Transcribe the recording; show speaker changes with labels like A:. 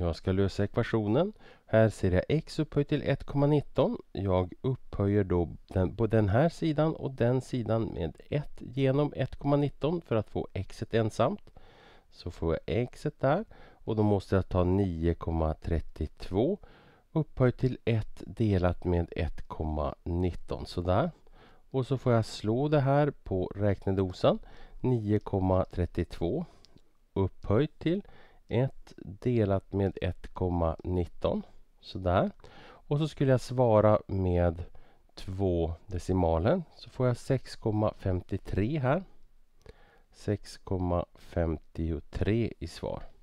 A: Jag ska lösa ekvationen. Här ser jag x upphöjt till 1,19. Jag upphöjer då den, på den här sidan och den sidan med 1 genom 1,19 för att få x ensamt. Så får jag x där och då måste jag ta 9,32 upphöjt till 1 delat med 1,19 sådär. Och så får jag slå det här på räknedosan 9,32 upphöjt till 1 delat med 1,19. Sådär. Och så skulle jag svara med två decimaler. Så får jag 6,53 här. 6,53 i svar.